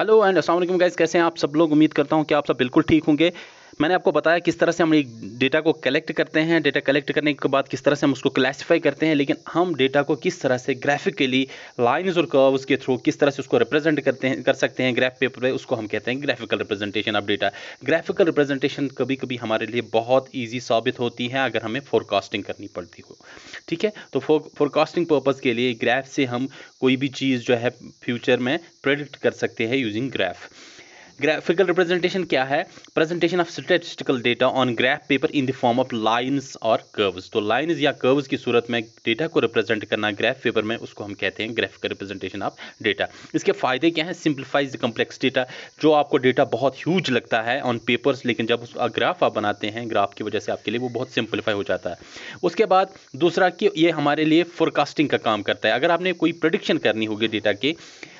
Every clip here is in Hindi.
हेलो एंड अस्सलाम वालेकुम गाइस कैसे हैं आप सब लोग उम्मीद करता हूँ कि आप सब बिल्कुल ठीक होंगे मैंने आपको बताया किस तरह से हम एक डेटा को कलेक्ट करते हैं डेटा कलेक्ट करने के बाद किस तरह से हम उसको क्लासीफाई करते हैं लेकिन हम डेटा को किस तरह से ग्राफिकली लाइन्स और कर्व्स के थ्रू किस तरह से उसको रिप्रेजेंट करते हैं कर सकते हैं ग्राफ पेपर पे उसको हम कहते हैं graphical representation of data graphical representation कभी कभी हमारे लिए बहुत ईजी साबित होती है अगर हमें फोरकास्टिंग करनी पड़ती हो ठीक है तो फोरकास्टिंग पर्पज़ के लिए ग्राफ से हम कोई भी चीज़ जो है फ्यूचर में प्रेडिक्ट कर सकते हैं यूजिंग ग्राफ ग्राफिकल रिप्रेजेंटेशन क्या है presentation of statistical data on graph paper in the form of lines और कर्व्स तो लाइंस या कर्व्स की सूरत में डेटा को रिप्रेजेंट करना ग्राफ पेपर में उसको हम कहते हैं ग्राफिकल रिप्रेजेंटेशन ऑफ डेटा इसके फायदे क्या है सिंप्लीफाइज कम्प्लेक्स डेटा जो आपको डेटा बहुत ह्यूज लगता है ऑन पेपर्स लेकिन जब उस ग्राफ आप बनाते हैं ग्राफ की वजह से आपके लिए वो बहुत सिंप्लीफाई हो जाता है उसके बाद दूसरा कि ये हमारे लिए फोरकास्टिंग का काम करता है अगर आपने कोई प्रोडिक्शन करनी होगी डेटा की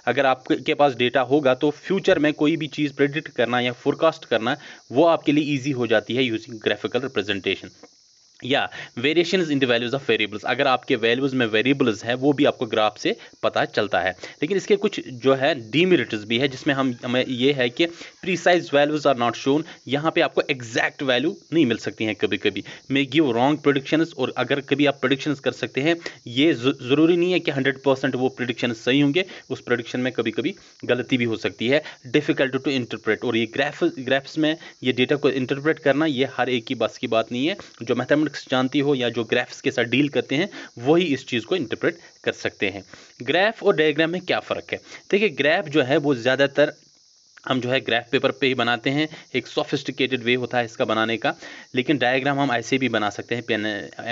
अगर आपके पास डेटा होगा तो फ्यूचर में कोई भी चीज़ प्रेडिक्ट करना या फोरकास्ट करना वो आपके लिए ईजी हो जाती है यूजिंग ग्राफिकल रिप्रेजेंटेशन या variation in the values of variables अगर आपके वैल्यूज़ में वेरिएबल्स हैं वो भी आपको ग्राफ से पता चलता है लेकिन इसके कुछ जो है डीमेरिट्स भी है जिसमें हम हमें ये है कि precise values are not shown यहाँ पे आपको एग्जैक्ट वैल्यू नहीं मिल सकती हैं कभी कभी मे गिव रॉन्ग प्रोडिक्शन और अगर कभी आप प्रोडिक्शन कर सकते हैं ये ज़रूरी नहीं है कि हंड्रेड परसेंट वो प्रोडिक्शन सही होंगे उस प्रोडिक्शन में कभी कभी गलती भी हो सकती है डिफ़िकल्ट टू इंटरप्रेट और ये ग्राफ ग्राफ्स में ये डेटा को इंटरप्रेट करना ये हर एक की बस की बात नहीं है जो मैथमेटिक सॉल्व्स जानती हो या जो ग्राफ्स के साथ डील करते हैं वही इस चीज़ को इंटरप्रेट कर सकते हैं ग्राफ और डायग्राम में क्या फ़र्क है देखिए ग्राफ जो है वो ज़्यादातर हम जो है ग्राफ पेपर पे ही बनाते हैं एक सोफिस्टिकेटेड वे होता है इसका बनाने का लेकिन डायग्राम हम ऐसे भी बना सकते हैं पेन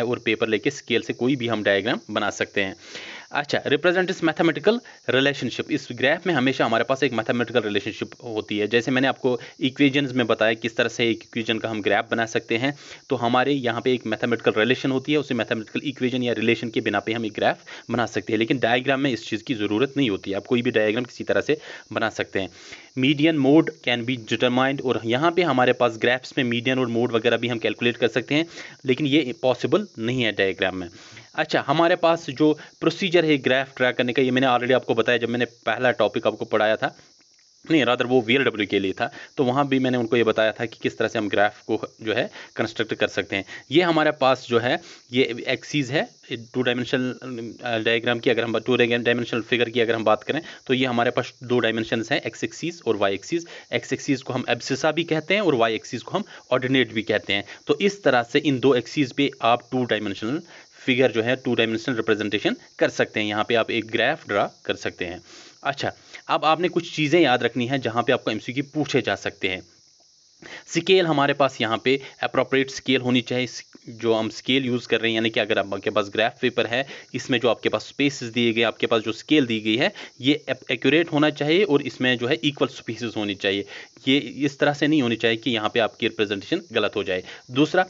और पेपर लेके स्केल से कोई भी हम डायग्राम बना सकते हैं अच्छा रिप्रेजेंट इस मैथमेटिकल रिलेशनशिप इस ग्राफ में हमेशा हमारे पास एक मैथमेटिकल रिलेशनशिप होती है जैसे मैंने आपको इक्वेजन में बताया किस तरह से एक इक्वेजन का हम ग्राफ बना सकते हैं तो हमारे यहाँ पे एक मैथमेटिकल रिलेशन होती है उसे मैथमेटिकल इक्वेजन या रिलेशन के बिना पे हम एक ग्राफ बना सकते हैं लेकिन डायग्राम में इस चीज़ की ज़रूरत नहीं होती आप कोई भी डायग्राम किसी तरह से बना सकते हैं median mode can be determined और यहाँ पे हमारे पास ग्राफ्स में मीडियन और मोड वगैरह भी हम कैलकुलेट कर सकते हैं लेकिन ये पॉसिबल नहीं है डायग्राम में अच्छा हमारे पास जो प्रोसीजर प्रोसीजर है ग्राफ ड्रा करने का ये मैंने ऑलरेडी आपको बताया जब मैंने पहला टॉपिक आपको पढ़ाया था नहीं रादर वो वी के लिए था तो वहाँ भी मैंने उनको ये बताया था कि किस तरह से हम ग्राफ को जो है कंस्ट्रक्ट कर सकते हैं ये हमारे पास जो है ये एक्सीज है टू डायमेंशनल डायग्राम की अगर हम टू डायमेंशनल फिगर की अगर हम बात करें तो ये हमारे पास दो डायमेंशन हैं एक्स एक्सीज और वाई एक्सीज एक्स एक्सीज को हम एब्सिसा भी कहते हैं और वाई एक्सीज को हम ऑर्डिनेट भी कहते हैं तो इस तरह से इन दो एक्सीज पर आप टू डायमेंशनल फिगर जो है टू डायमेंशनल रिप्रेजेंटेशन कर सकते हैं यहाँ पे आप एक ग्राफ ड्रा कर सकते हैं अच्छा अब आपने कुछ चीज़ें याद रखनी है जहाँ पे आपको एम पूछे जा सकते हैं स्केल हमारे पास यहाँ पे अप्रोप्रिएट स्केल होनी चाहिए जो हम स्केल यूज़ कर रहे हैं यानी कि अगर आपके पास ग्राफ पेपर है इसमें जो आपके पास स्पेसेस दिए गए आपके पास जो स्केल दी गई है ये एक्यूरेट होना चाहिए और इसमें जो है इक्वल स्पेसेस होनी चाहिए ये इस तरह से नहीं होनी चाहिए कि यहाँ पे आपकी रिप्रेजेंटेशन गलत हो जाए दूसरा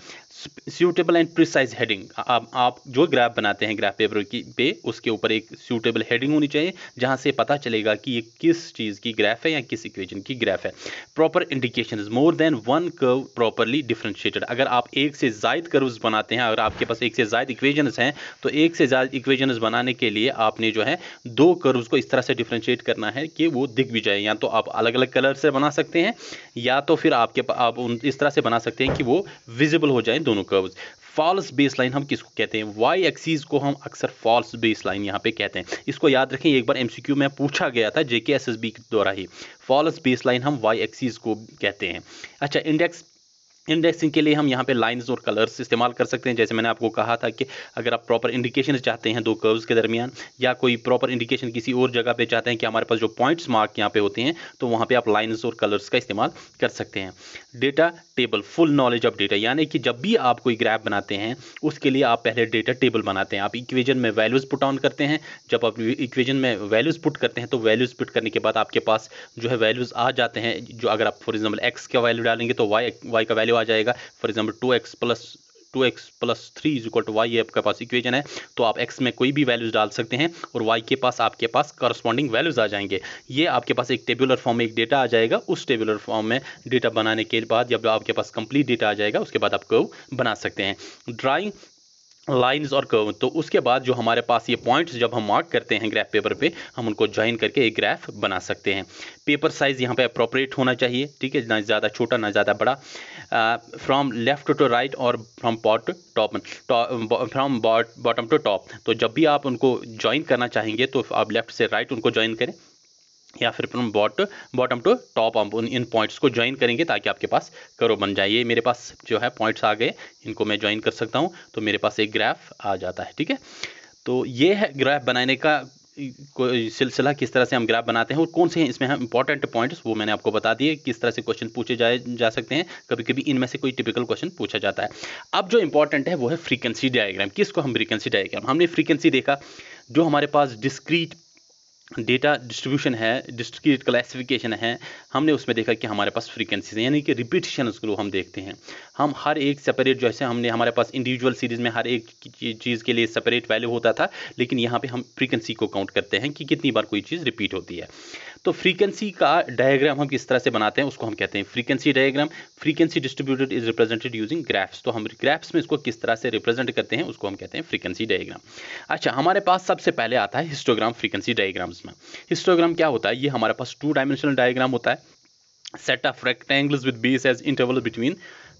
सूटेबल एंड प्रिसाइज हेडिंग आप आप जो ग्राफ बनाते हैं ग्राफ पेपर की पे उसके ऊपर एक सूटेबल हेडिंग होनी चाहिए जहां से पता चलेगा कि ये किस चीज़ की ग्राफ है या किस इक्वेशन की ग्राफ है proper indication more than one curve properly differentiated अगर आप एक से ज्यादा कर्व्स बनाते हैं अगर आपके पास एक से ज्यादा इक्वेजन हैं तो एक से ज़्यादा इक्वेजन बनाने के लिए आपने जो है दो कर्व्स को इस तरह से डिफ्रेंशिएट करना है कि वो दिख भी जाए या तो आप अलग अलग कलर से बना सकते हैं या तो फिर आपके आप उन इस तरह से बना सकते हैं कि वो विजिबल हो जाए दोनों कर्व्स फॉल्स बेस लाइन हम किसको कहते हैं वाई एक्सीज को हम अक्सर फॉल्स बेस लाइन यहाँ पे कहते हैं इसको याद रखें एक बार एमसीक्यू में पूछा गया था जेके एसएसबी के द्वारा ही फॉल्स बेस लाइन हम वाई एक्सीज को कहते हैं अच्छा इंडेक्स इंडेक्सिंग के लिए हम यहाँ पे लाइंस और कलर्स इस्तेमाल कर सकते हैं जैसे मैंने आपको कहा था कि अगर आप प्रॉपर इंडिकेशन चाहते हैं दो कर्व्स के दरमियान या कोई प्रॉपर इंडिकेशन किसी और जगह पे चाहते हैं कि हमारे पास जो पॉइंट्स मार्क यहाँ पे होते हैं तो वहाँ पे आप लाइंस और कलर्स का इस्तेमाल कर सकते हैं data table full knowledge of data यानी कि जब भी आप कोई ग्रैप बनाते हैं उसके लिए आप पहले डेटा टेबल बनाते हैं आप इक्वेजन में वैल्यूज़ पुट ऑन करते हैं जब आप इक्वेजन में वैल्यूज़ पुट करते हैं तो वैल्यूज़ पुट करने के बाद आपके पास जो है वैल्यूज़ आ जाते हैं जो अगर आप फॉर एग्जाम्पल एक्स का वैल्यू डालेंगे तो वाई वाई का वैल्यू वैल्यू आ जाएगा for example two X plus two X plus three is equal to Y आपके पास इक्वेशन है तो आप एक्स में कोई भी वैल्यूज डाल सकते हैं और वाई के पास आपके पास करस्पॉन्डिंग वैल्यूज आ जाएंगे ये आपके पास एक टेबुलर फॉर्म में एक डेटा आ जाएगा उस टेबुलर फॉर्म में डेटा बनाने के बाद जब आपके पास कंप्लीट डेटा आ जाएगा उसके बाद आप कर्व बना सकते हैं ड्राइंग लाइंस और कर्व तो उसके बाद जो हमारे पास ये पॉइंट्स जब हम मार्क करते हैं ग्राफ पेपर पे हम उनको ज्वाइन करके एक ग्राफ बना सकते हैं पेपर साइज़ यहाँ पे अप्रोप्रिएट होना चाहिए ठीक है ना ज़्यादा छोटा ना ज़्यादा बड़ा फ्रॉम लेफ्ट टू राइट और from bot top from bottom to top तो जब भी आप उनको ज्वाइन करना चाहेंगे तो आप लेफ्ट से राइट right उनको ज्वाइन करें या फिर अपन बॉट बॉटम टू टॉप हम इन पॉइंट्स को ज्वाइन करेंगे ताकि आपके पास करो बन जाए ये मेरे पास जो है पॉइंट्स आ गए इनको मैं ज्वाइन कर सकता हूँ तो मेरे पास एक ग्राफ आ जाता है ठीक है तो ये है ग्राफ बनाने का सिलसिला किस तरह से हम ग्राफ बनाते हैं और कौन से हैं इसमें हम इंपॉर्टेंट पॉइंट्स वो मैंने आपको बता दिए किस तरह से क्वेश्चन पूछे जाए जा सकते हैं कभी कभी इनमें से कोई टिपिकल क्वेश्चन पूछा जाता है अब जो इंपॉर्टेंट है वो है फ्रीक्वेंसी डायग्राम किसको हम फ्रीक्वेंसी डायग्राम हमने फ्रीक्वेंसी देखा जो हमारे पास डिस्क्रीट डेटा डिस्ट्रीब्यूशन है डिस्ट्रीट क्लासिफिकेशन है हमने उसमें देखा कि हमारे पास फ्रीक्वेंसीज यानी कि रिपीटिशन को हम देखते हैं हम हर एक सेपरेट जैसे हमने हमारे पास इंडिविजुअल सीरीज में हर एक चीज़ के लिए सेपरेट वैल्यू होता था लेकिन यहाँ पे हम फ्रीक्वेंसी को काउंट करते हैं कि कितनी बार कोई चीज़ रिपीट होती है तो फ्रीक्वेंसी का डायग्राम हम किस तरह से बनाते हैं उसको हम कहते हैं frequency diagram frequency distributed is represented using graphs तो हम ग्राफ्स में इसको किस तरह से रिप्रेजेंट करते हैं उसको हम कहते हैं फ्रीक्वेंसी डायग्राम अच्छा हमारे पास सबसे पहले आता है हिस्टोग्राम फ्रीक्वेंसी डायग्राम्स में हिस्टोग्राम क्या होता है ये हमारे पास टू डायमेंशनल डायग्राम होता है set of rectangles with base as interval between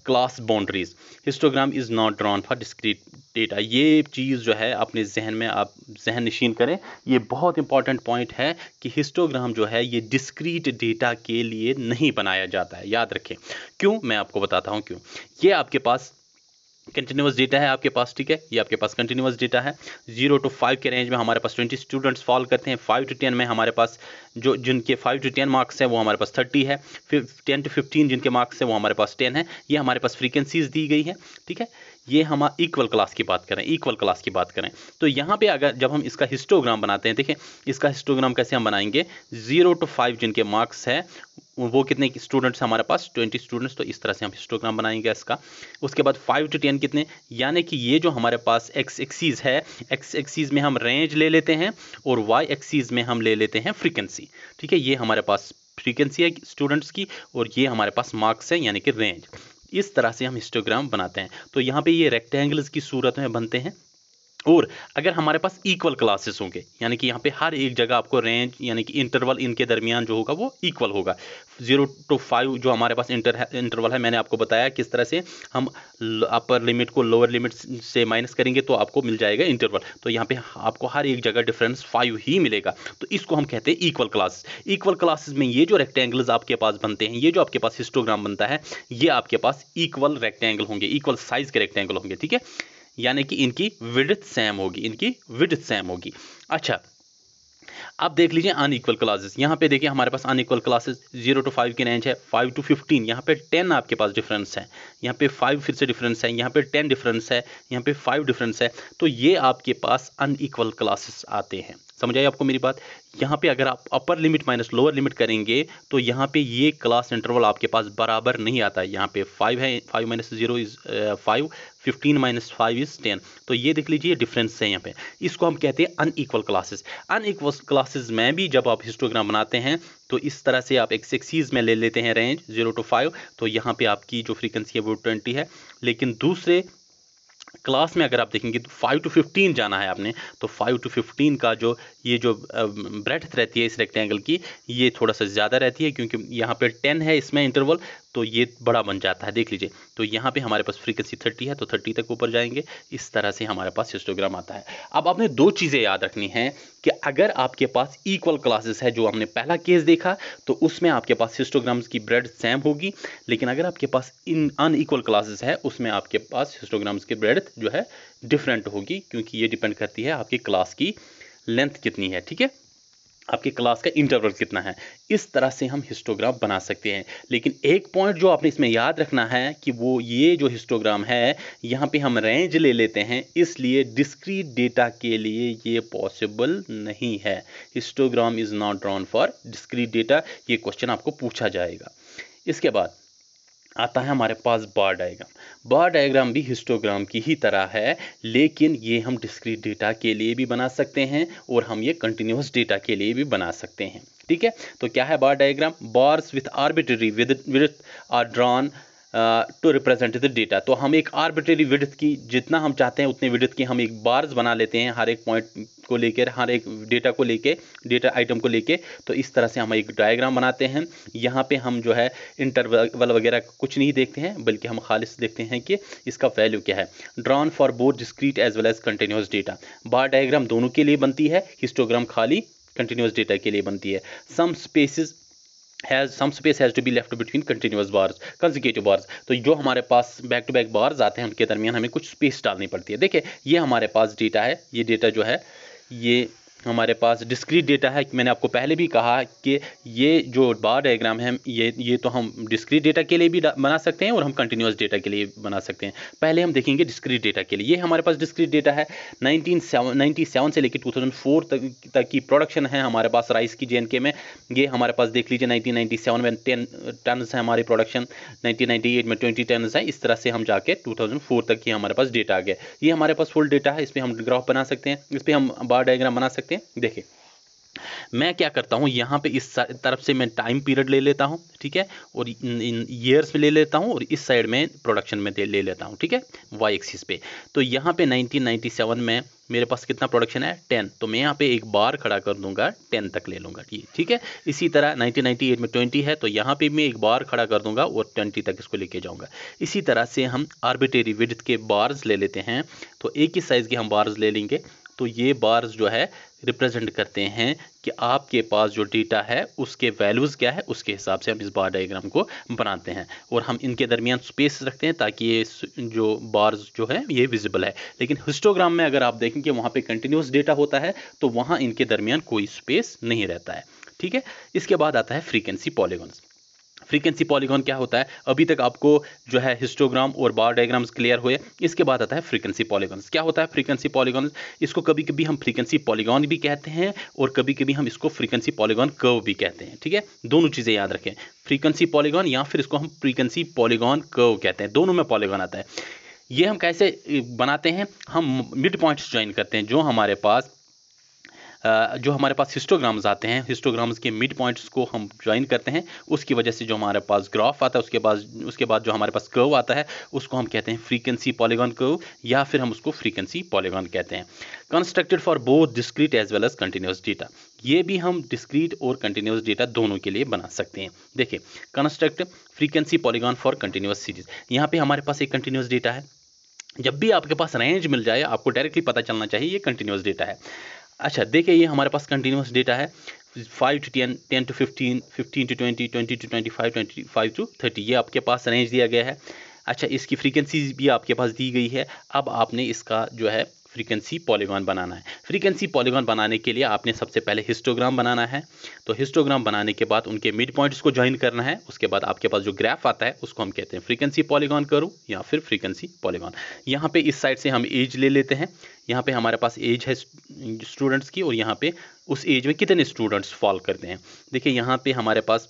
class boundaries histogram is not drawn for discrete data ये चीज़ जो है अपने जहन में आप जहन नशीन करें ये बहुत इंपॉर्टेंट पॉइंट है कि हिस्टोग्राम जो है ये डिस्क्रीट डेटा के लिए नहीं बनाया जाता है याद रखें क्यों मैं आपको बताता हूँ क्यों ये आपके पास कंटिन्यूस डेटा है आपके पास ठीक है ये आपके पास कंटिन्यूस डेटा है जीरो टू फाइव के रेंज में हमारे पास ट्वेंटी स्टूडेंट्स फॉल करते हैं फाइव टू टेन में हमारे पास जो जिनके फाइव टू टेन मार्क्स हैं वो हमारे पास थर्टी है टेन टू फिफ्टीन जिनके मार्क्स हैं वो हमारे पास टेन है ये हमारे पास फ्रीकेंसीज दी गई है ठीक है ये हम इक्वल क्लास की बात करें इक्वल क्लास की बात करें तो यहाँ पे अगर जब हम इसका हिस्टोग्राम बनाते हैं देखें इसका हिस्टोग्राम कैसे हम बनाएंगे जीरो टू फाइव जिनके मार्क्स है वो कितने स्टूडेंट्स हमारे पास ट्वेंटी स्टूडेंट्स तो इस तरह से हम हिस्टोग्राम बनाएंगे इसका उसके बाद फाइव टू टेन कितने यानी कि ये जो हमारे पास एक्स एक्सीज़ है एक्स एक्सीज़ में हम रेंज ले लेते हैं और वाई एक्सीज़ में हम ले लेते हैं फ्रीकेंसी ठीक है ये हमारे पास फ्रीकेंसी है स्टूडेंट्स की और ये हमारे पास मार्क्स है यानी कि रेंज इस तरह से हम हिस्टोग्राम बनाते हैं तो यहाँ पे ये रेक्टेंगल्स की सूरत में बनते हैं और अगर हमारे पास इक्वल क्लासेस होंगे यानी कि यहाँ पे हर एक जगह आपको रेंज यानी कि इंटरवल इनके दरमियान जो होगा वो इक्वल होगा जीरो टू फाइव जो हमारे पास इंटर है, इंटरवल है मैंने आपको बताया किस तरह से हम अपर लिमिट को लोअर लिमिट से माइनस करेंगे तो आपको मिल जाएगा इंटरवल तो यहाँ पे आपको हर एक जगह डिफरेंस फाइव ही मिलेगा तो इसको हम कहते हैं इक्वल क्लासेस इक्वल क्लासेस में ये जो रेक्टेंगल्स आपके पास बनते हैं ये जो आपके पास हिस्टोग्राम बनता है ये आपके पास इक्वल रेक्टेंगल होंगे इक्वल साइज के रेक्टेंगल होंगे ठीक है यानी कि इनकी विडित सेम होगी इनकी विडित सेम होगी अच्छा अब देख लीजिए अनईक्वल क्लासेस यहाँ पे देखिए हमारे पास unequal classes zero to five की रेंज है फाइव टू फिफ्टीन यहाँ पे टेन आपके पास डिफरेंस है यहाँ पे फाइव फिर से डिफरेंस है यहाँ पे टेन डिफरेंस है यहाँ पे फाइव डिफरेंस है तो ये आपके पास अनईक्वल क्लासेस आते हैं समझ आई आपको मेरी बात यहाँ पे अगर आप upper limit minus lower limit करेंगे तो यहाँ पे ये क्लास इंटरवल आपके पास बराबर नहीं आता है यहाँ पे फाइव है five minus zero is five fifteen minus five is ten तो ये देख लीजिए डिफरेंस है यहाँ पे इसको हम कहते हैं अनईक्वल क्लासेस अनईक्वल क्लासेस में भी जब आप हिस्टोग्राम बनाते हैं तो इस तरह से आप एक एक्सेक्सीज में ले लेते हैं रेंज जीरो टू फाइव तो यहाँ पे आपकी जो फ्रिक्वेंसी है वो ट्वेंटी है लेकिन दूसरे क्लास में अगर आप देखेंगे तो फाइव टू फिफ्टीन जाना है आपने तो फाइव टू फिफ्टीन का जो ये जो ब्रेथ रहती है इस रेक्टेंगल की ये थोड़ा सा ज़्यादा रहती है क्योंकि यहाँ पे टेन है इसमें इंटरवल तो ये बड़ा बन जाता है देख लीजिए तो यहाँ पे हमारे पास फ्रीक्वेंसी थर्टी है तो थर्टी तक ऊपर जाएंगे इस तरह से हमारे पास हिस्टोग्राम आता है अब आपने दो चीज़ें याद रखनी है कि अगर आपके पास इक्वल क्लासेस है जो हमने पहला केस देखा तो उसमें आपके पास हिस्टोग्राम्स की ब्रेड सेम होगी लेकिन अगर आपके पास इन अनईक्वल क्लासेस है उसमें आपके पास हिस्टोग्राम्स की ब्रेड जो है डिफरेंट होगी क्योंकि ये डिपेंड करती है आपकी क्लास की लेंथ कितनी है ठीक है आपके क्लास का इंटरवल कितना है इस तरह से हम हिस्टोग्राम बना सकते हैं लेकिन एक पॉइंट जो आपने इसमें याद रखना है कि वो ये जो हिस्टोग्राम है यहाँ पे हम रेंज ले लेते हैं इसलिए डिस्क्रीट डेटा के लिए ये पॉसिबल नहीं है histogram is not drawn for discrete data ये क्वेश्चन आपको पूछा जाएगा इसके बाद आता है हमारे पास बार डायग्राम बार डायग्राम भी हिस्टोग्राम की ही तरह है लेकिन ये हम डिस्क्रीट डेटा के लिए भी बना सकते हैं और हम ये कंटिन्यूस डेटा के लिए भी बना सकते हैं ठीक है तो क्या है bar diagram bars with arbitrary width are drawn to represent the data तो हम एक आर्बिट्रेरी विड्थ की जितना हम चाहते हैं उतने विड्थ की हम एक बार्स बना लेते हैं हर एक पॉइंट को लेकर हर एक डेटा को लेके डेटा आइटम को लेके तो इस तरह से हम एक डायग्राम बनाते हैं यहाँ पे हम जो है इंटरवल वगैरह कुछ नहीं देखते हैं बल्कि हम खालिश देखते हैं कि इसका वैल्यू क्या है drawn for both discrete as well as continuous data bar diagram दोनों के लिए बनती है हिस्टोग्राम खाली कंटिन्यूस डेटा के लिए बनती है some spaces has some space has to be left between continuous bars consecutive bars तो जो हमारे पास बैक टू बैक बार्स आते हैं उनके दरमियान हमें कुछ स्पेस डालनी पड़ती है देखिए ये हमारे पास डेटा है ये डेटा जो है ये हमारे पास डिस्क्रीट डेटा है मैंने आपको पहले भी कहा कि ये जो बार डायग्राम है ये ये तो हम डिस्क्रीट डेटा के लिए भी बना सकते हैं और हम कंटिन्यूस डेटा के लिए बना सकते हैं पहले हम देखेंगे डिस्क्रीट डेटा के लिए ये हमारे पास डिस्क्रीट डेटा है नाइनटीन सेवन से लेकर 2004 तक तक की प्रोडक्शन है हमारे पास राइस की जे में ये हमारे पास देख लीजिए नाइनटीन में टेन टन है हमारी प्रोडक्शन नाइनटीन में ट्वेंटी टन है इस तरह से हम जाके टू तक ही हमारे पास डेटा आ गया ये हमारे पास फुल डेटा है इस पर हम ग्राफ बना सकते हैं इस पर हम बार डायग्राम बना सकते हैं ओके देखिए मैं क्या करता हूँ यहाँ पे इस तरफ से मैं टाइम पीरियड ले लेता हूँ ठीक है और इन ईयर्स में ले लेता हूँ और इस साइड में प्रोडक्शन में ले लेता हूँ ठीक है वाई एक्सिस पे तो यहाँ पे 1997 में मेरे पास कितना प्रोडक्शन है 10 तो मैं यहाँ पे एक बार खड़ा कर दूंगा 10 तक ले लूँगा ये ठीक है इसी तरह 1998 में 20 है तो यहाँ पे मैं एक बार खड़ा कर दूंगा और 20 तक इसको लेके जाऊँगा इसी तरह से हम आर्बिटेरी विद के बार्स ले लेते हैं तो एक ही साइज़ के हम बार्स ले लेंगे तो ये बार्स जो है रिप्रेजेंट करते हैं कि आपके पास जो डेटा है उसके वैल्यूज़ क्या है उसके हिसाब से हम इस बार डायग्राम को बनाते हैं और हम इनके दरमियान स्पेस रखते हैं ताकि ये जो बार्स जो है ये विजिबल है लेकिन हिस्टोग्राम में अगर आप देखें कि वहाँ पे कंटिन्यूस डेटा होता है तो वहाँ इनके दरमियान कोई स्पेस नहीं रहता है ठीक है इसके बाद आता है फ्रीकेंसी पॉलीगॉन्स फ्रीक्वेंसी पॉलीगॉन क्या होता है अभी तक आपको जो है हिस्टोग्राम और बार डायग्राम्स क्लियर हुए इसके बाद आता है फ्रीक्वेंसी पॉलीगॉन्स क्या होता है फ्रीक्वेंसी पॉलीगॉन इसको कभी कभी हम फ्रीक्वेंसी पॉलीगॉन भी कहते हैं और कभी कभी हम इसको फ्रीक्वेंसी पॉलीगॉन कर्व भी कहते हैं ठीक है दोनों चीज़ें याद रखें फ्रीक्वेंसी पॉलीगॉन या फिर इसको हम फ्रीक्वेंसी पॉलीगॉन कर्व कहते हैं दोनों में पॉलीगॉन आता है ये हम कैसे बनाते हैं हम मिड पॉइंट्स ज्वाइन करते हैं जो हमारे पास जो हमारे पास हिस्टोग्राम्स आते हैं हिस्टोग्राम्स के मिड पॉइंट्स को हम ज्वाइन करते हैं उसकी वजह से जो हमारे पास ग्राफ आता है उसके बाद उसके बाद जो हमारे पास कर्व आता है उसको हम कहते हैं फ्रीकेंसी पॉलीगॉन कर्व या फिर हम उसको फ्रीकेंसी पॉलीगॉन कहते हैं constructed for both discrete as well as continuous data ये भी हम डिस्क्रीट और कंटिन्यूस डेटा दोनों के लिए बना सकते हैं देखिए construct frequency polygon for continuous series यहाँ पे हमारे पास एक कंटिन्यूस डेटा है जब भी आपके पास रेंज मिल जाए आपको डायरेक्टली पता चलना चाहिए ये कंटिन्यूस डेटा है अच्छा देखिए ये हमारे पास कंटिन्यूस डेटा है five to ten ten to fifteen fifteen to twenty twenty to twenty five twenty five to thirty ये आपके पास रेंज दिया गया है अच्छा इसकी फ्रीक्वेंसीज भी आपके पास दी गई है अब आपने इसका जो है फ्रीक्वेंसी पॉलीगॉन बनाना है फ्रीक्वेंसी पॉलीगॉन बनाने के लिए आपने सबसे पहले हिस्टोग्राम बनाना है तो हिस्टोग्राम बनाने के बाद उनके मिड पॉइंट्स को ज्वाइन करना है उसके बाद आपके पास जो ग्राफ आता है उसको हम कहते हैं फ्रीक्वेंसी पॉलीगॉन करूँ या फिर फ्रीक्वेंसी पॉलीगॉन यहाँ पर इस साइड से हम एज ले लेते हैं यहाँ पे हमारे पास एज है स्टूडेंट्स की और यहाँ पे उस एज में कितने स्टूडेंट्स फॉल करते हैं देखिए यहाँ पे हमारे पास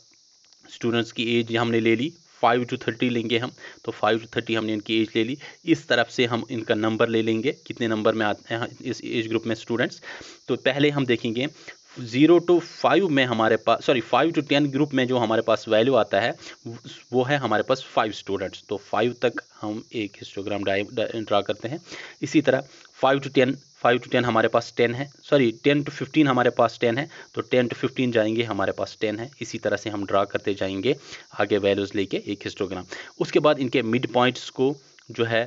स्टूडेंट्स की एज हमने ले ली फाइव टू थर्टी लेंगे हम तो फाइव टू थर्टी हमने इनकी एज ले ली इस तरफ से हम इनका नंबर ले लेंगे कितने नंबर में आते हैं इस एज ग्रुप में स्टूडेंट्स तो पहले हम देखेंगे ज़ीरो टू फाइव में हमारे पास sorry five to ten group में जो हमारे पास वैल्यू आता है वो है हमारे पास फाइव स्टूडेंट्स तो फाइव तक हम एक हिस्टोग्राम ड्रा करते हैं इसी तरह five to ten five to ten हमारे पास टेन है सॉरी टेन टू फिफ्टीन हमारे पास टेन है तो टेन टू फिफ्टीन जाएंगे हमारे पास टेन है इसी तरह से हम ड्रा करते जाएंगे आगे वैल्यूज़ लेके एक हिस्टोग्राम उसके बाद इनके मिड पॉइंट्स को जो है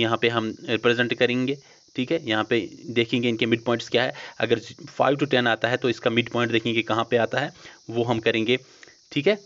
यहाँ पे हम रिप्रेजेंट करेंगे ठीक है यहाँ पे देखेंगे इनके मिड पॉइंट्स क्या है अगर फाइव टू टेन आता है तो इसका मिड पॉइंट देखेंगे कहाँ पे आता है वो हम करेंगे ठीक है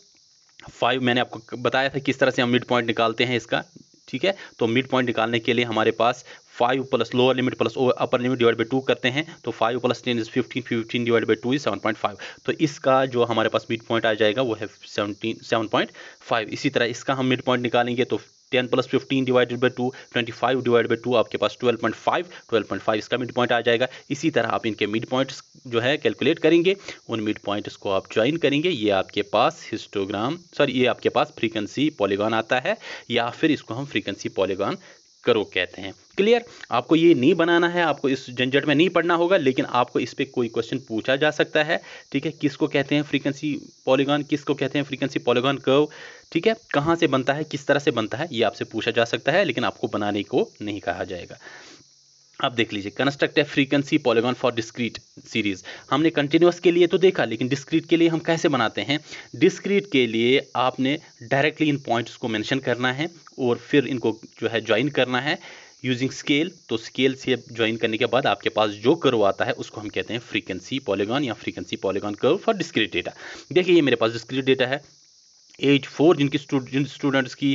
फाइव मैंने आपको बताया था किस तरह से हम मिड पॉइंट निकालते हैं इसका ठीक है तो मिड पॉइंट निकालने के लिए हमारे पास five plus lower limit plus upper limit divide by two करते हैं तो five plus ten is fifteen fifteen divide by two is seven point five तो इसका जो हमारे पास मिड पॉइंट आ जाएगा वो है सेवनटीन सेवन पॉइंट फाइव इसी तरह इसका हम मिड पॉइंट निकालेंगे तो ten plus fifteen divided by two twenty five divide by two आपके पास twelve point five twelve point five इसका मिड पॉइंट आ जाएगा इसी तरह आप इनके मिड पॉइंट्स जो है कैलकुलेट करेंगे उन मिड पॉइंट्स को आप ज्वाइन करेंगे ये आपके पास हिस्टोग्राम सॉरी ये आपके पास फ्रीक्वेंसी पॉलीगॉन आता है या फिर इसको हम फ्रीक्वेंसी पॉलीगॉन करो कहते हैं क्लियर आपको ये नहीं बनाना है आपको इस झंझट में नहीं पढ़ना होगा लेकिन आपको इस पर कोई क्वेश्चन पूछा जा सकता है ठीक है किसको कहते हैं फ्रीक्वेंसी पॉलीगॉन किसको कहते हैं फ्रीक्वेंसी पॉलीगॉन कर्व ठीक है कहाँ से बनता है किस तरह से बनता है ये आपसे पूछा जा सकता है लेकिन आपको बनाने को नहीं कहा जाएगा आप देख लीजिए कंस्ट्रक्ट है frequency polygon for discrete series हमने कंटिन्यूस के लिए तो देखा लेकिन डिस्क्रीट के लिए हम कैसे बनाते हैं डिस्क्रीट के लिए आपने डायरेक्टली इन पॉइंट्स को मेंशन करना है और फिर इनको जो है ज्वाइन करना है यूजिंग स्केल तो स्केल से ज्वाइन करने के बाद आपके पास जो कर्व आता है उसको हम कहते हैं फ्रीक्वेंसी पॉलीगॉन या frequency polygon curve for discrete data देखिए ये मेरे पास डिस्क्रीट डेटा है एज फोर जिनकी जिन स्टूडेंट्स की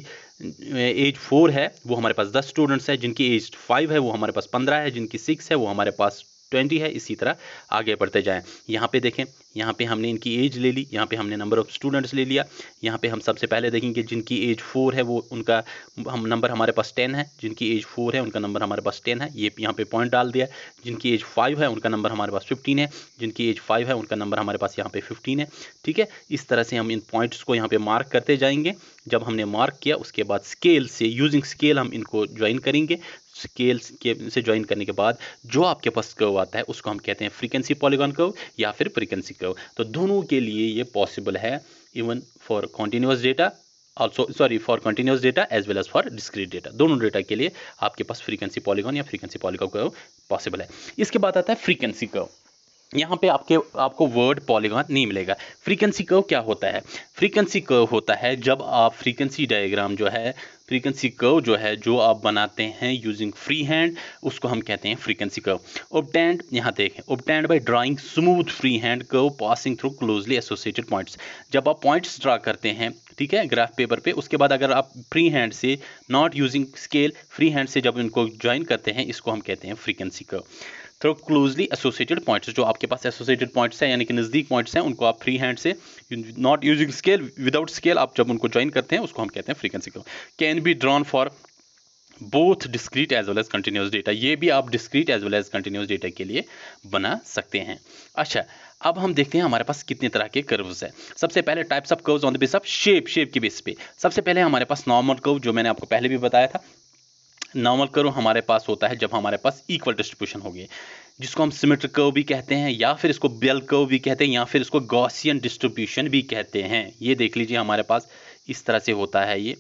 एज फोर है वो हमारे पास दस स्टूडेंट्स हैं जिनकी एज फाइव है वो हमारे पास पंद्रह है जिनकी सिक्स है वो हमारे पास ट्वेंटी है इसी तरह आगे बढ़ते जाएँ यहाँ पे देखें यहाँ पे हमने इनकी एज ले ली यहाँ पे हमने नंबर ऑफ स्टूडेंट्स ले लिया यहाँ पे हम सबसे पहले देखेंगे जिनकी एज फोर है वो उनका हम नंबर हमारे पास टेन है जिनकी एज फोर है उनका नंबर हमारे पास टेन है ये यहाँ पे पॉइंट डाल दिया जिनकी एज फाइव है उनका नंबर हमारे पास फिफ्टीन है जिनकी एज फाइव है उनका नंबर हमारे पास यहाँ पे फिफ्टीन है ठीक है इस तरह से हम इन पॉइंट्स को यहाँ पे मार्क करते जाएंगे जब हमने मार्क किया उसके बाद स्केल से यूजिंग स्केल हम इनको ज्वाइन करेंगे स्केल्स के से ज्वाइन करने के बाद जो आपके पास कर्व आता है उसको हम कहते हैं फ्रीक्वेंसी पॉलीगॉन कर्व या फिर फ्रीक्वेंसी कर्व तो दोनों के लिए ये पॉसिबल है even for continuous data also sorry for continuous data as well as for discrete data दोनों डेटा के लिए आपके पास फ्रीक्वेंसी पॉलीगॉन या फ्रीक्वेंसी पॉलीगॉन कर्व पॉसिबल है इसके बाद आता है फ्रीक्वेंसी कर्व यहाँ पे आपके आपको वर्ड पॉलीगॉन नहीं मिलेगा फ्रीक्वेंसी कर्व क्या होता है फ्रीक्वेंसी कर्व होता है जब आप फ्रीक्वेंसी डायग्राम जो है फ्रीक्वेंसी कर्व जो है जो आप बनाते हैं यूजिंग फ्री हैंड उसको हम कहते हैं फ्रीक्वेंसी कर्व ऑबटेंड यहाँ देखें obtained by drawing smooth free hand curve passing through closely associated points जब आप पॉइंट्स ड्रा करते हैं ठीक है ग्राफ पेपर पे उसके बाद अगर आप फ्री हैंड से not using scale free hand से जब इनको ज्वाइन करते हैं इसको हम कहते हैं frequency curve through closely associated points जो आपके पास एसोसिएटेड पॉइंट्स हैं यानी कि नज़दीक पॉइंट्स हैं उनको आप फ्री हैंड से not using scale without scale आप जब उनको ज्वाइन करते हैं उसको हम कहते हैं frequency curve can be drawn for both discrete as well as continuous data ये भी आप discrete as well as continuous data के लिए बना सकते हैं अच्छा अब हम देखते हैं हमारे पास कितने तरह के कर्व्स हैं सबसे पहले types of curves on the base of shape shape के बेस पे सबसे पहले हमारे पास नॉर्मल कर्व जो मैंने आपको पहले भी बताया था नॉर्मल करो हमारे पास होता है जब हमारे पास इक्वल डिस्ट्रीब्यूशन होगी जिसको हम सिमेट्रिक कर्व भी कहते हैं या फिर इसको बेल कर्व भी कहते हैं या फिर इसको गॉसियन डिस्ट्रीब्यूशन भी कहते हैं ये देख लीजिए हमारे पास इस तरह से होता है ये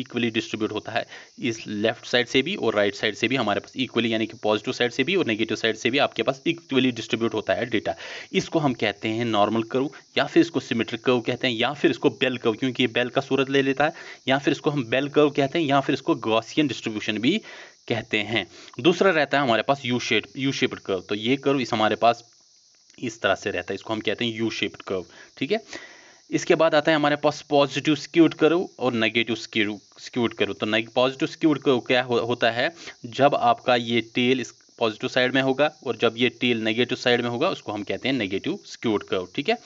इक्वली डिस्ट्रीब्यूट होता है इस लेफ्ट साइड से भी और राइट right साइड से भी हमारे पास इक्वली यानी कि पॉजिटिव साइड से भी और नेगेटिव साइड से भी आपके पास इक्वली डिस्ट्रीब्यूट होता है डेटा इसको हम कहते हैं नॉर्मल कर्व या फिर इसको सिमेट्रिक कर्व कहते हैं या फिर इसको बेल कर्व क्योंकि ये बेल का सूरत ले लेता है या फिर इसको हम बेल कर्व कहते हैं या फिर इसको गॉसियन डिस्ट्रीब्यूशन भी कहते हैं दूसरा रहता है हमारे पास U shed U shaped curve तो ये कर्व इस हमारे पास इस तरह से रहता है इसको हम कहते हैं यू शेप्ड कर्व ठीक है इसके बाद आता है हमारे पास पॉजिटिव स्क्यूड करो और नेगेटिव स्क्यूड करो तो पॉजिटिव स्क्यूड करो क्या हो, होता है जब आपका ये टेल इस पॉजिटिव साइड में होगा और जब ये टेल नेगेटिव साइड में होगा उसको हम कहते हैं नेगेटिव स्क्यूड करो ठीक है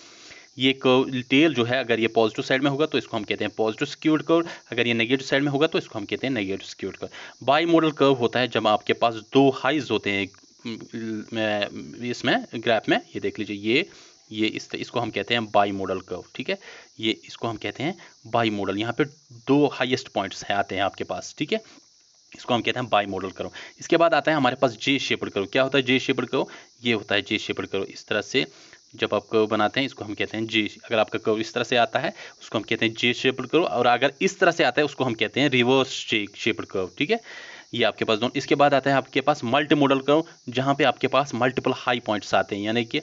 ये कर्व टेल जो है अगर ये पॉजिटिव साइड में होगा तो इसको हम कहते हैं पॉजिटिव स्क्यूड कर्व अगर ये नेगेटिव साइड में होगा तो इसको हम कहते हैं negative skewed curve bimodal curve होता है जब आपके पास दो हाइज होते हैं इसमें ग्राफ में ये देख लीजिए ये ये इस इसको हम कहते हैं बाई मॉडल कर्व ठीक है ये इसको हम कहते हैं बाई मॉडल यहाँ पे दो हाईएस्ट पॉइंट्स हैं आते हैं आपके पास ठीक है इसको हम कहते हैं बाई मॉडल कर्व इसके बाद आता है हमारे पास जे शेपड कर्व क्या होता है जे शेपड कर्व ये होता है जे शेपड कर्व इस तरह से जब आप कर्व बनाते हैं इसको हम कहते हैं जे अगर आपका कर्व इस तरह से आता है उसको हम कहते हैं जे शेपड कर्व और अगर इस तरह से आता है उसको हम कहते हैं रिवर्स जे शेपड कर्व ठीक है ये आपके पास दोनों इसके बाद आता है आपके पास मल्टी मॉडल कर्व जहाँ पे आपके पास मल्टीपल हाई पॉइंट्स आते हैं यानी कि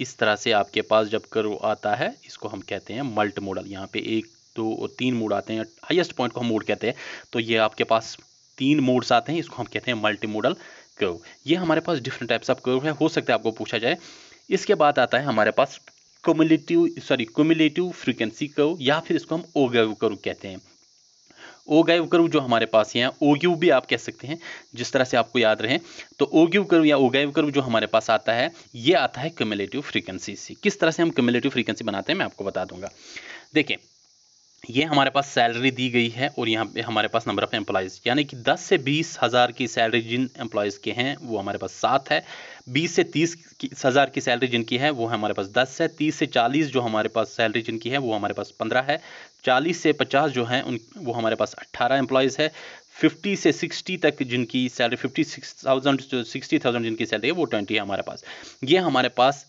इस तरह से आपके पास जब कर्व आता है इसको हम कहते हैं मल्ट मोडल यहाँ पे एक दो तो और तीन मोड आते हैं हाईएस्ट पॉइंट को हम मोड कहते हैं तो ये आपके पास तीन मोड्स आते हैं इसको हम कहते हैं मल्टी मोडल कर्व ये हमारे पास डिफरेंट टाइप्स ऑफ कर्व है हो सकता है आपको पूछा जाए इसके बाद आता है हमारे पास cumulative sorry cumulative frequency curve या फिर इसको हम ओगर्व कर्व कहते हैं ओ गाइव करव जो हमारे पास ओ ओग्यू भी आप कह सकते हैं जिस तरह से आपको याद रहे तो ओ ओग्यू करव या ओ गायव करव जो हमारे पास आता है ये आता है कम्युलेटिव फ्रीक्वेंसी से किस तरह से हम कम्युलेटिव फ्रीक्वेंसी बनाते हैं मैं आपको बता दूंगा देखिए ये हमारे पास सैलरी दी गई है और यहाँ पे हमारे पास नंबर ऑफ़ एम्प्लॉयज़ यानी कि 10 से बीस हज़ार की सैलरी जिन एम्प्लॉयज़ के हैं वो हमारे पास सात है 20 से तीस हज़ार की सैलरी जिनकी है वो हमारे पास दस है तीस से चालीस जो हमारे पास सैलरी जिनकी है वो हमारे पास पंद्रह है चालीस से पचास जो हैं उन वो हमारे पास अट्ठारह एम्प्लॉयज़ है फिफ्टी से सिक्सटी तक जिनकी सैलरी फिफ्टी सिक्स थाउजेंड जो सिक्सटी थाउजेंड जिनकी सैलरी है वो ट्वेंटी है हमारे पास ये हमारे पास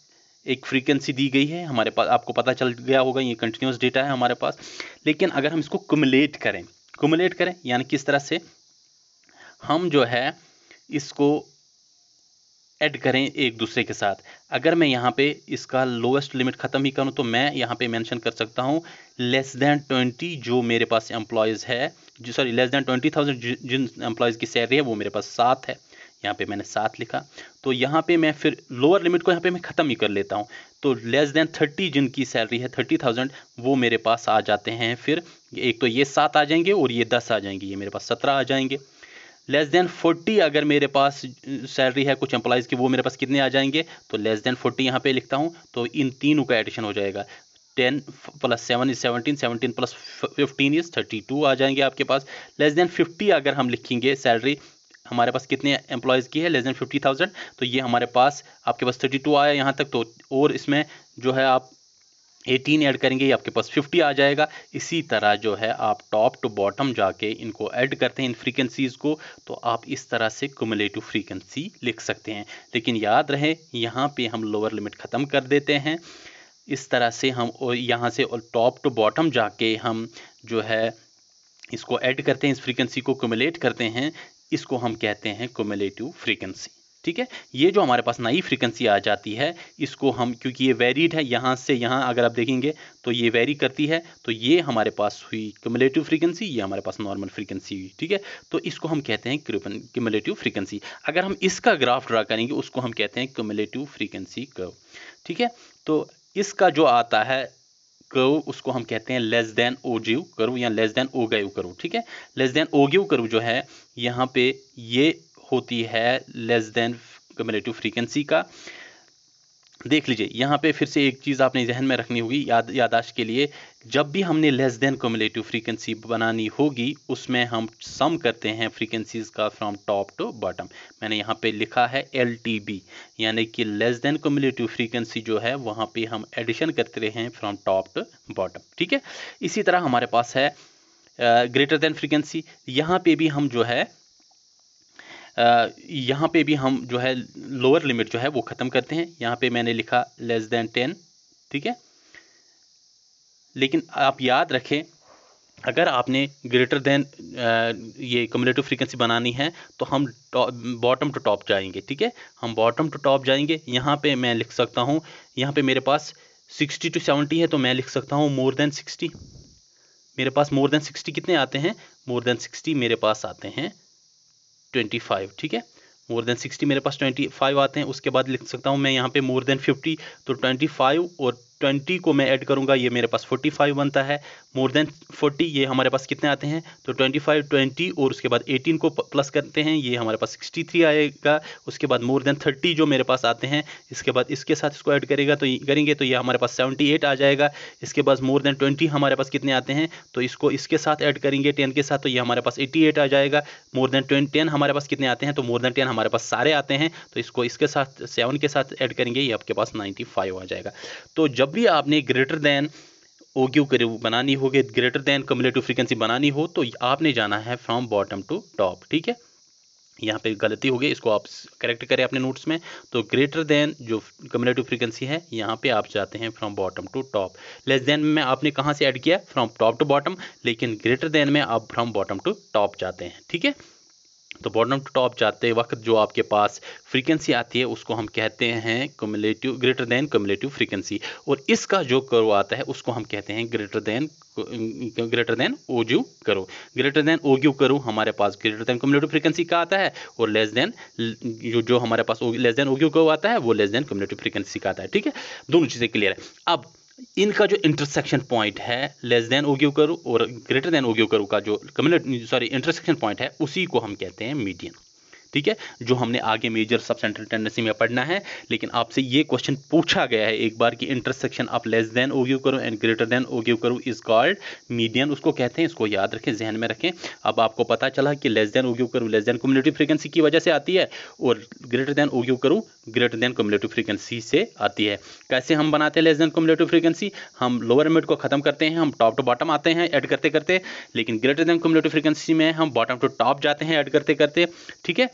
एक फ्रीक्वेंसी दी गई है हमारे पास आपको पता चल गया होगा ये कंटिन्यूस डेटा है हमारे पास लेकिन अगर हम इसको कमुलेट करें कमुलेट करें यानी किस तरह से हम जो है इसको ऐड करें एक दूसरे के साथ अगर मैं यहाँ पे इसका लोवेस्ट लिमिट ख़त्म ही करूँ तो मैं यहाँ पे मेंशन कर सकता हूँ लेस दैन ट्वेंटी जो मेरे पास एम्प्लॉयज़ है जो sorry less than twenty thousand जिन एम्प्लॉयज़ की सैलरी है वो मेरे पास सात है यहाँ पे मैंने सात लिखा तो यहाँ पे मैं फिर लोअर लिमिट को यहाँ पे मैं ख़त्म ही कर लेता हूँ तो लेस देन थर्टी जिनकी सैलरी है थर्टी थाउजेंड वो मेरे पास आ जाते हैं फिर एक तो ये सात आ जाएंगे और ये दस आ जाएंगे ये मेरे पास सत्रह आ जाएंगे लेस देन फोर्टी अगर मेरे पास सैलरी है कुछ एम्प्लॉयज़ की वो मेरे पास कितने आ जाएंगे तो लेस देन फोर्टी यहाँ पे लिखता हूँ तो इन तीनों का एडिशन हो जाएगा ten plus seven is seventeen seventeen plus fifteen is thirty two आ जाएंगे आपके पास लेस देन फिफ्टी अगर हम लिखेंगे सैलरी हमारे पास कितने एम्प्लॉयज़ की है लेस देन फिफ्टी थाउजेंड तो ये हमारे पास आपके पास थर्टी टू आया यहाँ तक तो और इसमें जो है आप एटीन ऐड करेंगे आपके पास फिफ्टी आ जाएगा इसी तरह जो है आप टॉप टू बॉटम जाके इनको ऐड करते हैं इन फ्रीकेंसीज़ को तो आप इस तरह से कुमलेटिव फ्रीकेंसी लिख सकते हैं लेकिन याद रहे यहाँ पर हम लोअर लिमिट ख़त्म कर देते हैं इस तरह से हम यहाँ से टॉप टू बॉटम जाके हम जो है इसको ऐड करते हैं इस फ्रीक्वेंसी को कमलेट करते हैं इसको हम कहते हैं कोमलेटिव फ्रीक्वेंसी ठीक है ये जो हमारे पास नई फ्रीक्वेंसी आ जाती है इसको हम क्योंकि ये वेरीड है यहाँ से यहाँ अगर आप देखेंगे तो ये वेरी करती है तो ये हमारे पास हुई क्यूमलेटिव फ्रीक्वेंसी ये हमारे पास नॉर्मल फ्रीक्वेंसी हुई ठीक है तो इसको हम कहते हैं क्यूमलेटिव फ्रीक्वेंसी अगर हम इसका ग्राफ ड्रा करेंगे उसको हम कहते हैं क्यूमलेटिव फ्रीक्वेंसी कर्व ठीक है तो इसका जो आता है कर्व उसको हम कहते हैं लेस देन ओजिव कर्व या लेस देन ओगैव कर्व ठीक है लेस देन ओगिव करव जो है यहाँ पे ये होती है लेस देन कम्युलेटिव फ्रीक्वेंसी का देख लीजिए यहाँ पे फिर से एक चीज़ आपने जहन में रखनी होगी याद यादाश्त के लिए जब भी हमने लेस देन कम्युलेटिव फ्रीकेंसी बनानी होगी उसमें हम सम करते हैं फ्रीकेंसीज का फ्रॉम टॉप टू बॉटम मैंने यहाँ पे लिखा है एल यानी कि लेस देन कम्युलेटिव फ्रीकेंसी जो है वहाँ पे हम एडिशन करते रहे हैं फ्रॉम टॉप टू बॉटम ठीक है इसी तरह हमारे पास है ग्रेटर देन फ्रीकेंसी यहाँ पर भी हम जो है यहाँ पे भी हम जो है लोअर लिमिट जो है वो ख़त्म करते हैं यहाँ पे मैंने लिखा लेस देन टेन ठीक है लेकिन आप याद रखें अगर आपने ग्रेटर देन ये कम्युलेटिव फ्रीक्वेंसी बनानी है तो हम बॉटम टू टॉप जाएंगे ठीक है हम बॉटम टू टॉप जाएंगे यहाँ पे मैं लिख सकता हूँ यहाँ पे मेरे पास 60 टू 70 है तो मैं लिख सकता हूँ मोर देन 60 मेरे पास मोर देन 60 कितने आते हैं मोर देन 60 मेरे पास आते हैं ट्वेंटी फाइव ठीक है मोर देन सिक्सटी मेरे पास ट्वेंटी फाइव आते हैं उसके बाद लिख सकता हूँ मैं यहाँ पे मोर देन फिफ्टी तो ट्वेंटी फाइव और ट्वेंटी को मैं ऐड करूँगा ये मेरे पास फोर्टी फाइव बनता है मोर देन फोर्टी ये हमारे पास कितने आते हैं तो ट्वेंटी फाइव ट्वेंटी और उसके बाद एटीन को प्लस करते हैं ये हमारे पास सिक्सटी थ्री आएगा उसके बाद मोर देन थर्टी जो मेरे पास आते हैं इसके बाद इसके साथ इसको ऐड करेगा तो करेंगे तो ये हमारे पास सेवेंटी एट आ जाएगा इसके बाद मोर देन ट्वेंटी हमारे पास कितने आते हैं तो इसको इसके साथ ऐड करेंगे टेन के साथ तो ये हमारे पास एटी एट आ जाएगा मोर देन ट्वेंटी टेन हमारे पास कितने आते हैं तो मोर देन टेन हमारे पास सारे आते हैं तो इसको इसके साथ सेवन के साथ ऐड करेंगे ये आपके पास नाइन्टी फाइव आ जाएगा तो जब भी आपने ग्रेटर देन ओग्यू करीब बनानी होगी ग्रेटर दैन कम्युलेटिव फ्रीक्वेंसी बनानी हो तो आपने जाना है फ्रॉम बॉटम टू टॉप ठीक है यहाँ पे गलती हो गई इसको आप करेक्ट करें अपने नोट्स में तो ग्रेटर देन जो कम्युलेटिव फ्रीक्वेंसी है यहाँ पे आप जाते हैं from bottom to top less than में आपने कहाँ से ऐड किया फ्रॉम टॉप टू बॉटम लेकिन ग्रेटर देन में आप फ्रॉम बॉटम टू टॉप जाते हैं ठीक है तो बॉटम टू टॉप जाते वक्त जो आपके पास फ्रीक्वेंसी आती है उसको हम कहते हैं cumulative greater than cumulative frequency और इसका जो करो आता है उसको हम कहते हैं greater than greater than ogive करो ग्रेटर देन ओग्यू करो हमारे पास ग्रेटर देन कम्युलेटिव फ्रीक्वेंसी का आता है और लेस देन जो जो हमारे पास लेस देन ओग्यू करो आता है वो लेस देन कम्युलेटिव फ्रीक्वेंसी का आता है ठीक है दोनों चीज़ें क्लियर है अब इनका जो इंटरसेक्शन पॉइंट है लेस देन ओग्यो करू और ग्रेटर देन ओग्यो करू का जो कम्युनिटी सॉरी इंटरसेक्शन पॉइंट है उसी को हम कहते हैं मीडियन ठीक है जो हमने आगे मेजर सब सेंट्रल टेंडेंसी में पढ़ना है लेकिन आपसे ये क्वेश्चन पूछा गया है एक बार कि इंटरसेक्शन आप लेस देन ओग्यू करो एंड ग्रेटर देन ओग्यू करो इज कॉल्ड मीडियन उसको कहते हैं इसको याद रखें जहन में रखें अब आपको पता चला कि लेस देन ओग्यू करो लेस देन कम्युनिटी फ्रीक्वेंसी की वजह से आती है और ग्रेटर देन ओग्यू करो ग्रेटर देन कम्युनिटी फ्रीक्वेंसी से आती है कैसे हम बनाते हैं लेस देन कम्युनिटी फ्रीक्वेंसी हम लोअर मिड को खत्म करते हैं हम टॉप टू बॉटम आते हैं ऐड करते करते लेकिन ग्रेटर देन कम्युनिटी फ्रीक्वेंसी में हम बॉटम टू टॉप जाते हैं ऐड करते करते ठीक है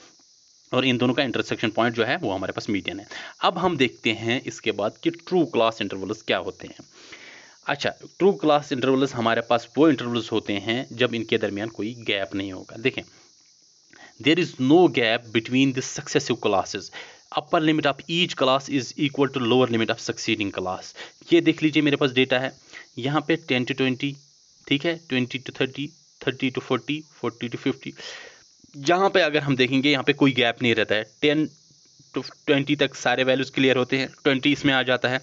और इन दोनों का इंटरसेक्शन पॉइंट जो है वो हमारे पास मीडियन है अब हम देखते हैं इसके बाद कि ट्रू क्लास इंटरवल्स क्या होते हैं अच्छा ट्रू क्लास इंटरवल्स हमारे पास वो इंटरवल्स होते हैं जब इनके दरमियान कोई गैप नहीं होगा देखें there is no gap between the successive classes upper limit of each class is equal to lower limit of succeeding class ये देख लीजिए मेरे पास डेटा है यहाँ पे टेन टू ट्वेंटी ठीक है twenty to thirty thirty to forty forty to fifty जहाँ पे अगर हम देखेंगे यहाँ पे कोई गैप नहीं रहता है टेन टू ट्वेंटी तक सारे वैल्यूज़ क्लियर होते हैं ट्वेंटी इसमें आ जाता है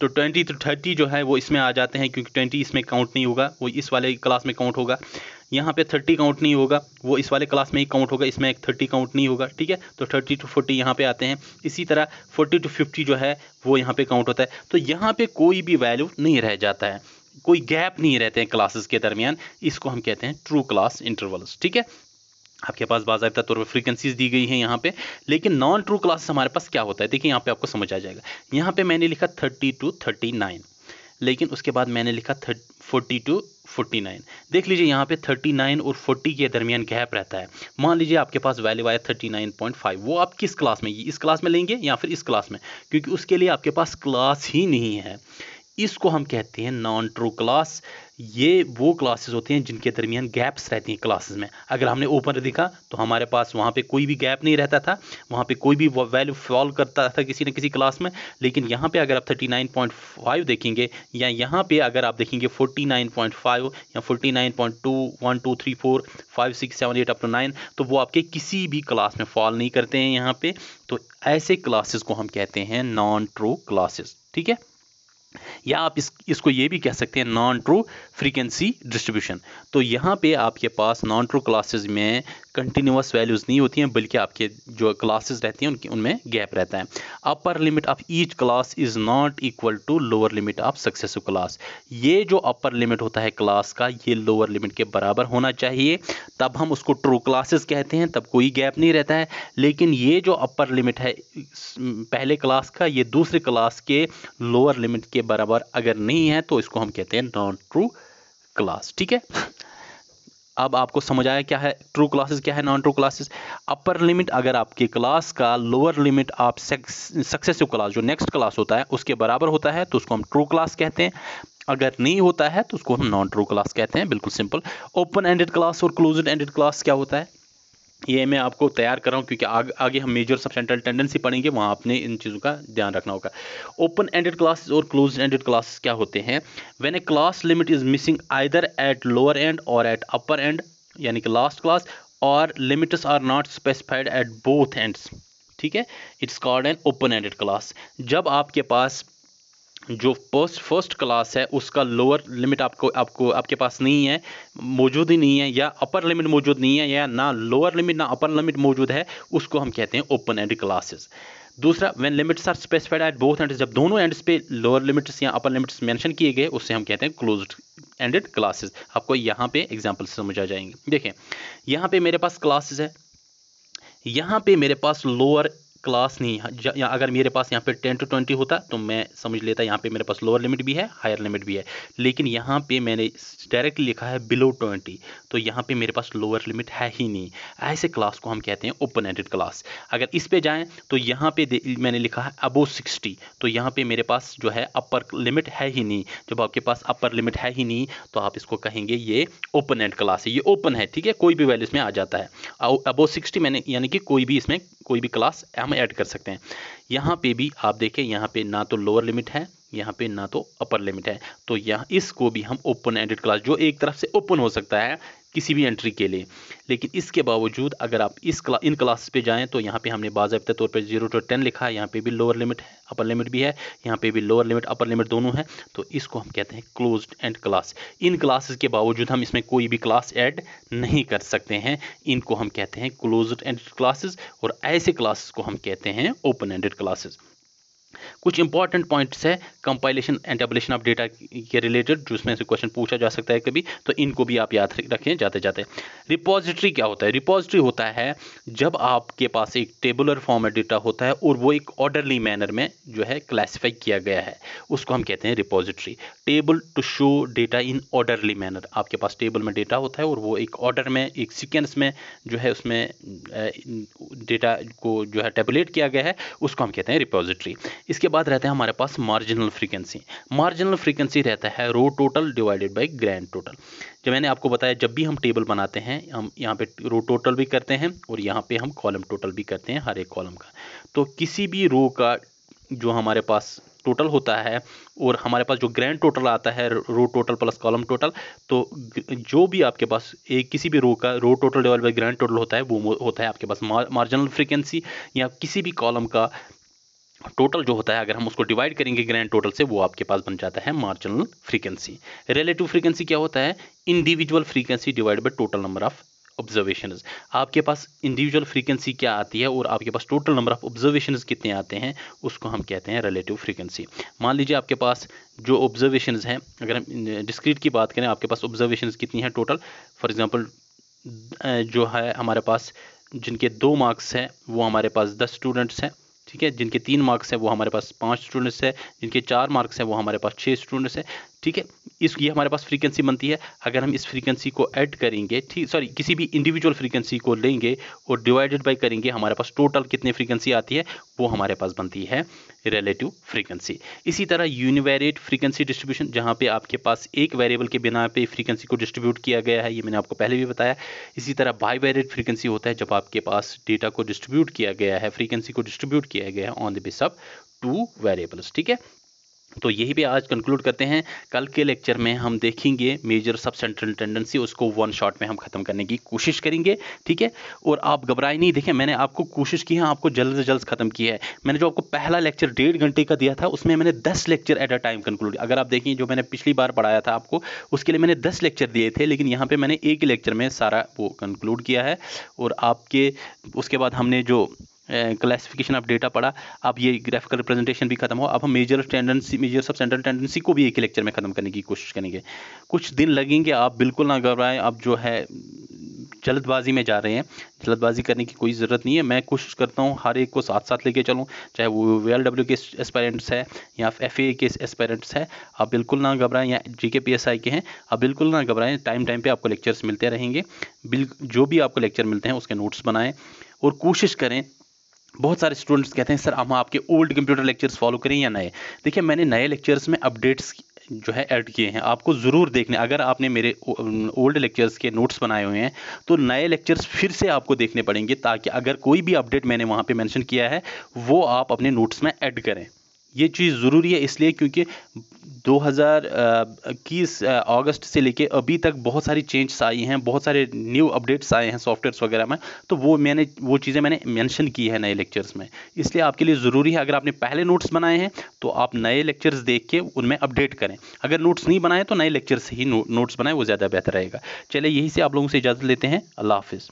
तो ट्वेंटी टू थर्टी जो है वो इसमें आ जाते हैं क्योंकि ट्वेंटी इसमें काउंट नहीं होगा वो इस वाले क्लास में काउंट होगा यहाँ पे थर्टी काउंट नहीं होगा वो इस वाले क्लास में ही काउंट होगा इसमें एक थर्टी काउंट नहीं होगा ठीक है तो थर्टी टू फोर्टी यहाँ पे आते हैं इसी तरह फोर्टी टू फिफ्टी जो है वो यहाँ पे काउंट होता है तो यहाँ पे कोई भी वैल्यू नहीं रह जाता है कोई गैप नहीं रहते हैं क्लासेस के दरमियान इसको हम कहते हैं ट्रू क्लास इंटरवल्स ठीक है आपके पास बाबा तौर पर फ्रीक्वेंसीज दी गई हैं यहाँ पे लेकिन नॉन ट्रू क्लासेस हमारे पास क्या होता है देखिए यहाँ पे आपको समझ आ जाएगा यहाँ पे मैंने लिखा थर्टी टू थर्टी नाइन लेकिन उसके बाद मैंने लिखा thirty forty to forty nine देख लीजिए यहाँ पे थर्टी नाइन और फोर्टी के दरमियान गैप रहता है मान लीजिए आपके पास वैल्यू आया थर्टी नाइन पॉइंट फाइव वो आप किस क्लास में इस क्लास में लेंगे या फिर इस क्लास में क्योंकि उसके लिए आपके पास क्लास ही नहीं है इसको हम कहते हैं नॉन ट्रू क्लास ये वो क्लासेस होती हैं जिनके दरमियान गैप्स रहती हैं क्लासेस में अगर हमने ओपन देखा तो हमारे पास वहाँ पे कोई भी गैप नहीं रहता था वहाँ पे कोई भी वैल्यू फॉल करता था किसी न किसी क्लास में लेकिन यहाँ पे अगर आप 39.5 देखेंगे या यहाँ पे अगर आप देखेंगे 49.5 या 49.2 1 2 3 4 अप टू तो वो आपके किसी भी क्लास में फॉल नहीं करते हैं यहाँ पर तो ऐसे क्लासेस को हम कहते हैं नॉन ट्रू क्लासेस ठीक है या आप इस इसको ये भी कह सकते हैं नॉन ट्रू फ्रीक्वेंसी डिस्ट्रीब्यूशन तो यहाँ पे आपके पास नॉन ट्रू क्लासेस में कंटिन्यूस वैल्यूज़ नहीं होती हैं बल्कि आपके जो क्लासेस रहती हैं उनकी उनमें गैप रहता है upper limit of each class is not equal to lower limit of successive class ये जो अपर लिमिट होता है क्लास का ये लोअर लिमिट के बराबर होना चाहिए तब हम उसको ट्रू क्लासेस कहते हैं तब कोई गैप नहीं रहता है लेकिन ये जो अपर लिमिट है पहले क्लास का ये दूसरे क्लास के लोअर लिमिट के बराबर अगर नहीं है तो इसको हम कहते हैं नॉन ट्रू क्लास ठीक है अब आपको समझ आया क्या है ट्रू क्लासेस क्या है non true classes upper limit अगर आपकी क्लास का लोअर लिमिट आप सक्सेसिव क्लास जो नेक्स्ट क्लास होता है उसके बराबर होता है तो उसको हम ट्रू क्लास कहते हैं अगर नहीं होता है तो उसको हम नॉन ट्रू क्लास कहते हैं बिल्कुल सिंपल ओपन एंडेड क्लास और क्लोज एंडेड क्लास क्या होता है ये मैं आपको तैयार कर रहा हूँ क्योंकि आग, आगे हम मेजर सब सेंट्रल टेंडेंसी पढ़ेंगे वहाँ आपने इन चीज़ों का ध्यान रखना होगा ओपन एंडेड क्लासेस और क्लोज एंडेड क्लासेस क्या होते हैं when a class limit is missing either at lower end or at upper end यानी कि लास्ट क्लास और limits are not specified at both ends ठीक है it's called an open ended class जब आपके पास जो फर्स्ट फर्स्ट क्लास है उसका लोअर लिमिट आपको आपको आपके पास नहीं है मौजूद ही नहीं है या अपर लिमिट मौजूद नहीं है या ना लोअर लिमिट ना अपर लिमिट मौजूद है उसको हम कहते हैं ओपन एंड क्लासेस दूसरा when limits are specified at both ends जब दोनों एंड्स पे लोअर लिमिट्स या अपर लिमिट्स मैंशन किए गए उससे हम कहते हैं क्लोज एंडेड क्लासेज आपको यहाँ पर एग्जाम्पल समझ आ जाएंगे देखें यहाँ पे मेरे पास क्लासेज है यहाँ पर मेरे पास लोअर क्लास नहीं हाँ, या अगर मेरे पास यहाँ पे टेन टू ट्वेंटी होता तो मैं समझ लेता यहाँ पे मेरे पास लोअर लिमिट भी है हायर लिमिट भी है लेकिन यहाँ पे मैंने डायरेक्टली लिखा है बिलो ट्वेंटी तो यहाँ पे मेरे पास लोअर लिमिट है ही नहीं ऐसे क्लास को हम कहते हैं ओपन एंडेड क्लास अगर इस पे जाएँ तो यहाँ पे मैंने लिखा है अबो सिक्सटी तो यहाँ पर मेरे पास जो है अपर लिमिट है ही नहीं जब आपके पास अपर लिमिट है ही नहीं तो आप इसको कहेंगे ये ओपन एंड क्लास है ये ओपन है ठीक है कोई भी वैल्यू इसमें आ जाता है अबो सिक्सटी मैंने यानी कि कोई भी इसमें कोई भी क्लास हम ऐड कर सकते हैं यहाँ पे भी आप देखें यहाँ पे ना तो लोअर लिमिट है यहाँ पे ना तो अपर लिमिट है तो यहाँ इसको भी हम ओपन एंडेड क्लास जो एक तरफ से ओपन हो सकता है किसी भी एंट्री के लिए लेकिन इसके बावजूद अगर आप इस क्ला, इन क्लास पे जाएं तो यहाँ पे हमने बाबा तौर पे जीरो टू टेन लिखा है यहाँ पे भी लोअर लिमिट है अपर लिमिट भी है यहाँ पे भी लोअर लिमिट अपर लिमिट दोनों है तो इसको हम कहते हैं क्लोज एंड क्लास इन क्लासेस के बावजूद हम इसमें कोई भी क्लास एड नहीं कर सकते हैं इनको हम कहते हैं क्लोज एंड क्लासेज और ऐसे क्लासेस को हम कहते हैं ओपन एंडेड क्लासेज कुछ इंपॉर्टेंट पॉइंट्स है compilation and tabulation of data के रिलेटेड जिसमें से क्वेश्चन पूछा जा सकता है कभी तो इनको भी आप याद रखें जाते जाते रिपोजिटरी क्या होता है रिपोजिटरी होता है जब आपके पास एक टेबुलर फॉर्म में डेटा होता है और वो एक ऑर्डरली मैनर में जो है क्लासीफाई किया गया है उसको हम कहते हैं repository table to show data in orderly manner आपके पास टेबल में डेटा होता है और वो एक ऑर्डर में एक सिक्वेंस में जो है उसमें डेटा को जो है टेबलेट किया गया है उसको हम कहते हैं रिपोजिटरी इसके बाद रहते हैं हमारे पास मार्जिनल फ्रीक्वेंसी मार्जिनल फ्रीक्वेंसी रहता है row total divided by grand total जब मैंने आपको बताया जब भी हम टेबल बनाते हैं हम यहाँ पे रो टोटल भी करते हैं और यहाँ पे हम कॉलम टोटल भी करते हैं हर एक कॉलम का तो किसी भी रो का जो हमारे पास टोटल होता है और हमारे पास जो ग्रैंड टोटल आता है row total plus column total तो जो भी आपके पास एक किसी भी रो का row total divide by grand total होता है वो होता है आपके पास मार्जिनल फ्रीक्वेंसी या किसी भी कॉलम का टोटल जो होता है अगर हम उसको डिवाइड करेंगे ग्रैंड टोटल से वो आपके पास बन जाता है मार्जिनल फ्रीक्वेंसी रिलेटिव फ्रीक्वेंसी क्या होता है individual frequency divide by total number of observation आपके पास इंडिविजुअल फ्रीक्वेंसी क्या आती है और आपके पास टोटल नंबर ऑफ ऑब्जर्वेशन कितने आते हैं उसको हम कहते हैं रिलेटिव फ्रीक्वेंसी मान लीजिए आपके पास जो ऑब्जर्वेशन हैं अगर हम डिस्क्रीट की बात करें आपके पास ऑब्जर्वेशन कितनी हैं टोटल फॉर एग्जाम्पल जो है हमारे पास जिनके दो मार्क्स हैं वो हमारे पास दस स्टूडेंट्स हैं ठीक है जिनके तीन मार्क्स हैं वो हमारे पास पाँच स्टूडेंट्स हैं जिनके चार मार्क्स हैं वो हमारे पास छः स्टूडेंट्स हैं ठीक है इस ये हमारे पास फ्रीक्वेंसी बनती है अगर हम इस फ्रीक्वेंसी को ऐड करेंगे ठीक सॉरी किसी भी इंडिविजुअल फ्रीक्वेंसी को लेंगे और डिवाइडेड बाय करेंगे हमारे पास टोटल कितनी फ्रीक्वेंसी आती है वो हमारे पास बनती है रिलेटिव फ्रीक्वेंसी इसी तरह यूनिवेरिएट फ्रीक्वेंसी डिस्ट्रीब्यूशन जहाँ पे आपके पास एक वेरिएबल के बिना पे फ्रीक्वेंसी को डिस्ट्रीब्यूट किया गया है ये मैंने आपको पहले भी बताया इसी तरह बाईवेरिएट फ्रीक्वेंसी होता है जब आपके पास डेटा को डिस्ट्रीब्यूट किया गया है फ्रीक्वेंसी को डिस्ट्रीब्यूट किया गया है on the base of two variables ठीक है तो यही भी आज कंक्लूड करते हैं कल के लेक्चर में हम देखेंगे मेजर सब सेंट्रल टेंडेंसी उसको वन शॉट में हम खत्म करने की कोशिश करेंगे ठीक है और आप घबराए नहीं देखें मैंने आपको कोशिश की है आपको जल्द से जल्द खत्म किया है मैंने जो आपको पहला लेक्चर डेढ़ घंटे का दिया था उसमें मैंने दस lecture at a time conclude अगर आप देखें जो मैंने पिछली बार पढ़ाया था आपको उसके लिए मैंने दस लेक्चर दिए थे लेकिन यहाँ पर मैंने एक लेक्चर में सारा वो कंक्लूड किया है और आपके उसके बाद हमने जो क्लासिफिकेशन ऑफ डेटा पढ़ा अब ये ग्राफिकल रिप्रेजेंटेशन भी खत्म हो अब हम मेजर टेंडेंसी मेजर सब सेंट्रल टेंडेंसी को भी एक ही लेक्चर में खत्म करने की कोशिश करेंगे कुछ दिन लगेंगे आप बिल्कुल ना घबराएं आप जो है जल्दबाजी में जा रहे हैं जल्दबाजी करने की कोई ज़रूरत नहीं है मैं कोशिश करता हूँ हर एक को साथ साथ लेके चलूँ चाहे वो वे एल डब्ल्यू के एस्पायरेंट्स है या एफ ए के एस्पायरेंट्स है आप बिल्कुल ना घबराएं या जी के पी एस आई के हैं आप बिल्कुल ना घबराएं टाइम टाइम पे आपको लेक्चर्स मिलते रहेंगे बिल जो भी आपको लेक्चर मिलते हैं उसके नोट्स बनाएं और कोशिश करें बहुत सारे स्टूडेंट्स कहते हैं सर हम आपके ओल्ड कंप्यूटर लेक्चर्स फॉलो करें या नए देखिए मैंने नए लेक्चर्स में अपडेट्स जो है ऐड किए हैं आपको ज़रूर देखने अगर आपने मेरे ओल्ड लेक्चर्स के नोट्स बनाए हुए हैं तो नए लेक्चर्स फिर से आपको देखने पड़ेंगे ताकि अगर कोई भी अपडेट मैंने वहाँ पे मेंशन किया है वो आप अपने नोट्स में ऐड करें ये चीज़ ज़रूरी है इसलिए क्योंकि 2021 अगस्त से लेके अभी तक बहुत सारी चेंज आई हैं बहुत सारे न्यू अपडेट्स आए हैं सॉफ्टवेयर्स वगैरह में तो वो मैंने वो चीज़ें मैंने मेंशन की है नए लेक्चर्स में इसलिए आपके लिए ज़रूरी है अगर आपने पहले नोट्स बनाए हैं तो आप नए लेक्चर्स देख के उनमें अपडेट करें अगर नोट्स नहीं बनाए तो नए लेक्चर से ही नो, नोट्स बनाए वो ज़्यादा बेहतर रहेगा चले यही से आप लोगों से इजाज़त लेते हैं अल्लाह हाफिज़